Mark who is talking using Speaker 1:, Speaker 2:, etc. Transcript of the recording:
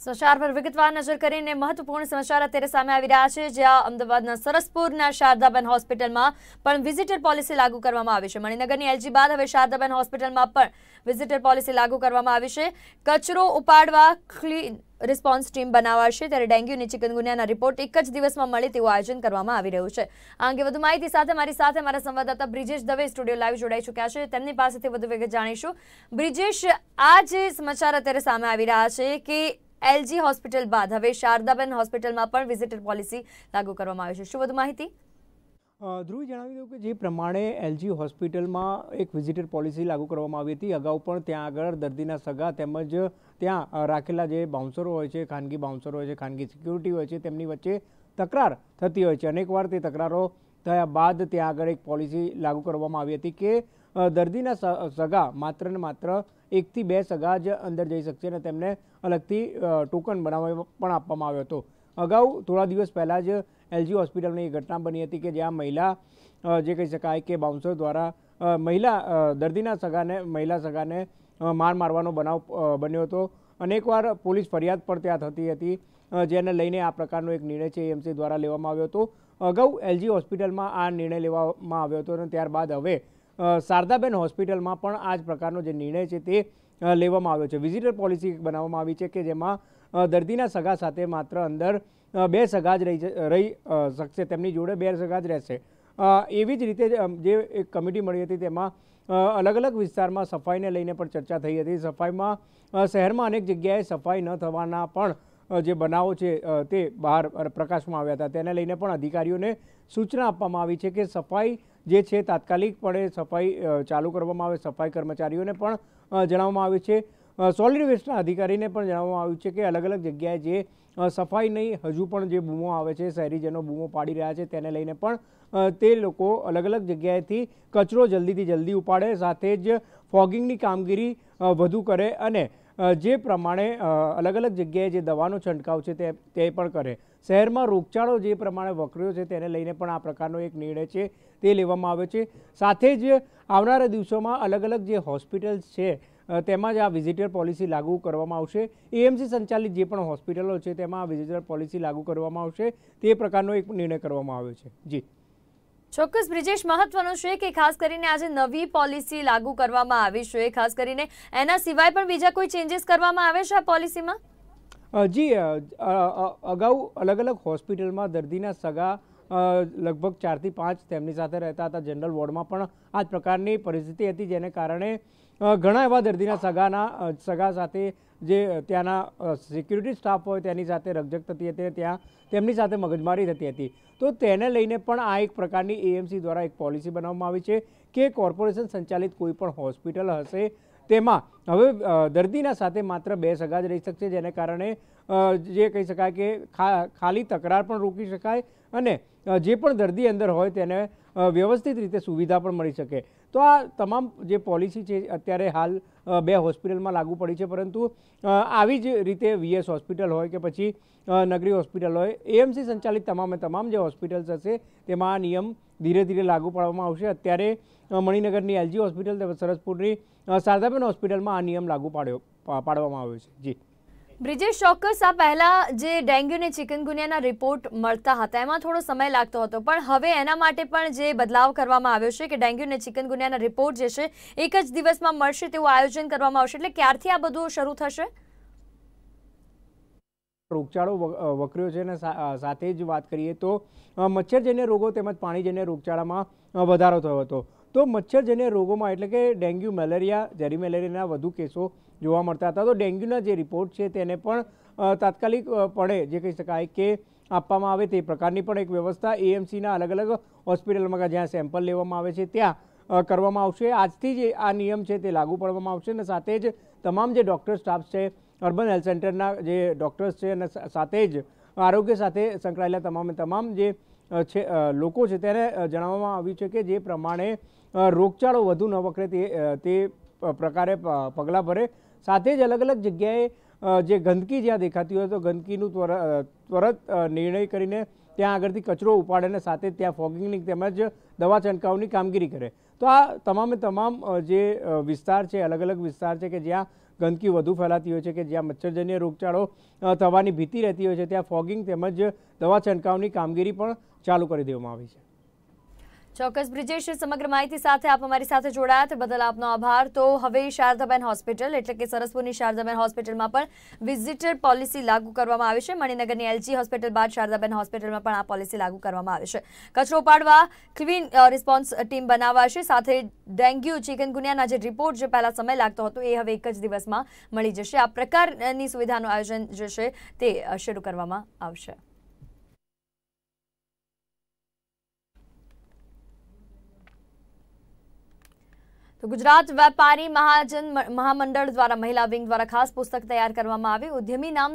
Speaker 1: સમાચાર પર વિગતવાર નજર કરીને મહત્વપૂર્ણ સમાચાર અત્યારે સામે આવી રહ્યા છે જ્યાં અમદાવાદના સરસપુરના શારદાબેન હોસ્પિટલમાં પણ વિઝિટર પોલિસી લાગુ કરવામાં આવી છે મણિનગરની એલજી બાદ હવે શારદાબેન હોસ્પિટલમાં પણ વિઝિટર પોલિસી લાગુ કરવામાં આવી છે કચરો ઉપાડવા ક્લીન રિસ્પોન્સ ટીમ બનાવાશે ત્યારે ડેન્ગ્યુની ચિકનગુનિયાના રિપોર્ટ એક જ દિવસમાં મળે તેવું આયોજન કરવામાં આવી રહ્યું છે આ અંગે વધુ માહિતી સાથે મારી સાથે મારા સંવાદદાતા બ્રિજેશ દવે સ્ટુડિયો લાઈવ જોડાઈ ચુક્યા છે તેમની પાસેથી વધુ વિગત જાણીશું બ્રિજેશ આ જે સમાચાર અત્યારે સામે આવી રહ્યા છે કે એલજી હોસ્પિટલ બાદ હવે શારદાબેન હોસ્પિટલમાં પણ વિઝિટર પોલિસી લાગુ કરવામાં આવી છે શું વધુ માહિતી
Speaker 2: ધ્રુવ જણાવી દઉં કે જે પ્રમાણે એલજી હોસ્પિટલમાં એક વિઝિટર પોલિસી લાગુ કરવામાં આવી હતી અગાઉ પણ ત્યાં આગળ દર્દીના સગા તેમજ ત્યાં રાખેલા જે બાઉન્સરો હોય છે ખાનગી બાઉન્સરો હોય છે ખાનગી સિક્યુરિટી હોય છે તેમની વચ્ચે તકરાર થતી હોય છે અનેકવાર તે તકરારો થયા બાદ ત્યાં આગળ એક પોલિસી લાગુ કરવામાં આવી હતી કે દર્દીના સગા માત્ર ને માત્ર એકથી બે સગા જ અંદર જઈ શકશે અને તેમને અલગથી ટોકન બનાવવા પણ આપવામાં આવ્યો હતો અગાઉ થોડા દિવસ પહેલાં જ એલજી હોસ્પિટલની એક ઘટના બની હતી કે જ્યાં મહિલા જે કહી શકાય કે બાઉન્સર દ્વારા મહિલા દર્દીના સગાને મહિલા સગાને માર મારવાનો બનાવ બન્યો હતો અનેકવાર પોલીસ ફરિયાદ પણ ત્યાં થતી હતી જેને લઈને આ પ્રકારનો એક નિર્ણય છે એમસી દ્વારા લેવામાં આવ્યો હતો અગાઉ એલજી હોસ્પિટલમાં આ નિર્ણય લેવામાં આવ્યો હતો અને ત્યારબાદ હવે શારદાબેન હોસ્પિટલમાં પણ આ જ પ્રકારનો જે નિર્ણય છે તે લેવામાં આવ્યો છે વિઝિટર પોલિસી બનાવવામાં આવી છે કે જેમાં દર્દીના સગા સાથે માત્ર અંદર બે સગા જ રહી રહી શકશે તેમની જોડે બે સગા જ રહેશે એવી જ રીતે જે એક કમિટી મળી હતી તેમાં અલગ અલગ વિસ્તારમાં સફાઈને લઈને પણ ચર્ચા થઈ હતી સફાઈમાં શહેરમાં અનેક જગ્યાએ સફાઈ ન થવાના પણ જે બનાવો છે તે બહાર પ્રકાશમાં આવ્યા હતા તેને લઈને પણ અધિકારીઓને સૂચના આપવામાં આવી છે કે સફાઈ જે છે તાત્કાલિકપણે સફાઈ ચાલુ કરવામાં આવે સફાઈ કર્મચારીઓને પણ જણાવવામાં આવ્યું છે સોલિડ વેસ્ટના અધિકારીને પણ જણાવવામાં આવ્યું છે કે અલગ અલગ જગ્યાએ જે સફાઈ નહીં હજુ પણ જે બૂમો આવે છે શહેરીજનો બૂમો પાડી રહ્યા છે તેને લઈને પણ તે લોકો અલગ અલગ જગ્યાએથી કચરો જલ્દીથી જલ્દી ઉપાડે સાથે જ ફોગિંગની કામગીરી વધુ કરે અને જે પ્રમાણે અલગ અલગ જગ્યાએ જે દવાનો છંટકાવ છે તે તે પણ કરે શહેરમાં રોગચાળો જે પ્રમાણે વકર્યો છે તેને લઈને પણ આ પ્રકારનો એક નિર્ણય છે તે લેવામાં આવ્યો છે સાથે જ આવનારા દિવસોમાં અલગ અલગ જે હોસ્પિટલ્સ છે તેમાં જ આ વિઝિટર પોલિસી લાગુ કરવામાં આવશે એએમસી સંચાલિત જે પણ હોસ્પિટલો છે તેમાં આ વિઝિટર પોલિસી લાગુ કરવામાં આવશે તે પ્રકારનો એક નિર્ણય કરવામાં આવ્યો છે જી
Speaker 1: ચોક્કસ બ્રિજેશ મહત્વનું છે કે ખાસ કરીને આજે નવી પોલિસી લાગુ કરવામાં આવી છે ખાસ કરીને એના સિવાય પણ બીજા કોઈ ચેન્જીસ કરવામાં આવે છે આ પોલિસીમાં
Speaker 2: જી અગાઉ અલગ અલગ હોસ્પિટલમાં દર્દીના સગા લગભગ ચારથી પાંચ તેમની સાથે રહેતા હતા જનરલ વોર્ડમાં પણ આ જ પ્રકારની પરિસ્થિતિ હતી જેને કારણે ઘણા એવા દર્દીના સગાના સગા સાથે જે ત્યાંના સિક્યુરિટી સ્ટાફ હોય તેની સાથે રકઝક થતી હતી ત્યાં તેમની સાથે મગજમારી થતી હતી તો તેને લઈને પણ આ એક પ્રકારની એએમસી દ્વારા એક પોલિસી બનાવવામાં આવી છે કે કોર્પોરેશન સંચાલિત કોઈ પણ હોસ્પિટલ હશે તેમાં હવે દર્દીના સાથે માત્ર બે સગા જ રહી શકશે જેને કારણે જે કહી શકાય કે ખાલી તકરાર પણ રોકી શકાય અને જે પણ દર્દી અંદર હોય તેને વ્યવસ્થિત રીતે સુવિધા પણ મળી શકે તો આ તમામ જે પોલિસી છે અત્યારે હાલ બે હોસ્પિટલમાં લાગુ પડી છે પરંતુ આવી જ રીતે વીએસ હોસ્પિટલ હોય કે પછી નગરી હોસ્પિટલ હોય એએમસી સંચાલિત તમામે તમામ જે હોસ્પિટલ્સ હશે તેમાં આ નિયમ ધીરે ધીરે લાગુ પાડવામાં આવશે અત્યારે મણિનગરની એલજી હોસ્પિટલ તેમજ સરસપુરની શારદાબેન હોસ્પિટલમાં આ નિયમ લાગુ પાડ્યો પાડવામાં આવ્યો છે જી
Speaker 1: બ્રિજેશ ચોક્કસ આ પહેલાં જે ડેન્ગ્યુ અને ચિકનગુનિયાના રિપોર્ટ મળતા હતા એમાં થોડો સમય લાગતો હતો પણ હવે એના માટે પણ જે બદલાવ કરવામાં આવ્યો છે કે ડેન્ગ્યુ અને ચિકનગુનિયાના રિપોર્ટ જે છે એક જ દિવસમાં મળશે તેવું આયોજન કરવામાં આવશે એટલે ક્યારથી આ બધું શરૂ થશે
Speaker 2: રોગચાળો વકર્યો છે અને સાથે જ વાત કરીએ તો મચ્છરજન્ય રોગો તેમજ પાણીજન્ય રોગચાળામાં વધારો થયો હતો તો મચ્છરજન્ય રોગોમાં એટલે કે ડેન્ગ્યુ મેલેરિયા ઝેરી મેલેરિયાના વધુ કેસો જોવા મળતા હતા તો ડેન્ગ્યુના જે રિપોર્ટ છે તેને પણ તાત્કાલિક પડે જે કહી શકાય કે આપવામાં આવે તે પ્રકારની પણ એક વ્યવસ્થા એએમસીના અલગ અલગ હોસ્પિટલમાં જ્યાં સેમ્પલ લેવામાં આવે છે ત્યાં કરવામાં આવશે આજથી જ આ નિયમ છે તે લાગુ પાડવામાં આવશે અને સાથે જ તમામ જે ડૉક્ટર સ્ટાફ છે અર્બન હેલ્થ સેન્ટરના જે ડૉક્ટર્સ છે અને સાથે જ આરોગ્ય સાથે સંકળાયેલા તમામે તમામ જે છે લોકો છે તેને જણાવવામાં આવ્યું છે કે જે પ્રમાણે રોગચાળો વધુ ન વકરે તે તે પ્રકારે પગલાં ભરે સાથે જ અલગ અલગ જગ્યાએ જે ગંદકી જ્યાં દેખાતી હોય તો ગંદકીનું ત્વરત નિર્ણય કરીને ત્યાં આગળથી કચરો ઉપાડેને સાથે ત્યાં ફોગિંગની તેમજ દવા છંટકાવની કામગીરી કરે તો આ તમામે તમામ જે વિસ્તાર છે અલગ અલગ વિસ્તાર છે કે જ્યાં ગંદકી વધુ ફેલાતી હોય છે કે જ્યાં મચ્છરજન્ય રોગચાળો થવાની ભીતિ રહેતી હોય છે ત્યાં ફોગિંગ તેમજ દવા છંટકાવની કામગીરી પણ ચાલુ કરી દેવામાં આવી છે
Speaker 1: ચોક્કસ બ્રિજેશ સમગ્ર માહિતી સાથે આપ અમારી સાથે જોડાયા તે બદલ આપનો આભાર તો હવે શારદાબેન હોસ્પિટલ એટલે કે સરસપુરની શારદાબેન હોસ્પિટલમાં પણ વિઝિટર પોલિસી લાગુ કરવામાં આવી છે મણિનગરની એલજી હોસ્પિટલ બાદ શારદાબેન હોસ્પિટલમાં પણ આ પોલિસી લાગુ કરવામાં આવી છે કચરો પાડવા ક્લીન રિસ્પોન્સ ટીમ બનાવાશે સાથે ડેન્ગ્યુ ચિકનગુનિયાના જે રિપોર્ટ જે પહેલાં સમય લાગતો હતો એ હવે એક જ દિવસમાં મળી જશે આ પ્રકારની સુવિધાનું આયોજન જે છે તે શરૂ કરવામાં આવશે ગુજરાત વેપારી મહાજન મહામંડળ દ્વારા મહિલા વિંગ દ્વારા ખાસ પુસ્તક તૈયાર કરવામાં આવી ઉદ્યમી નામ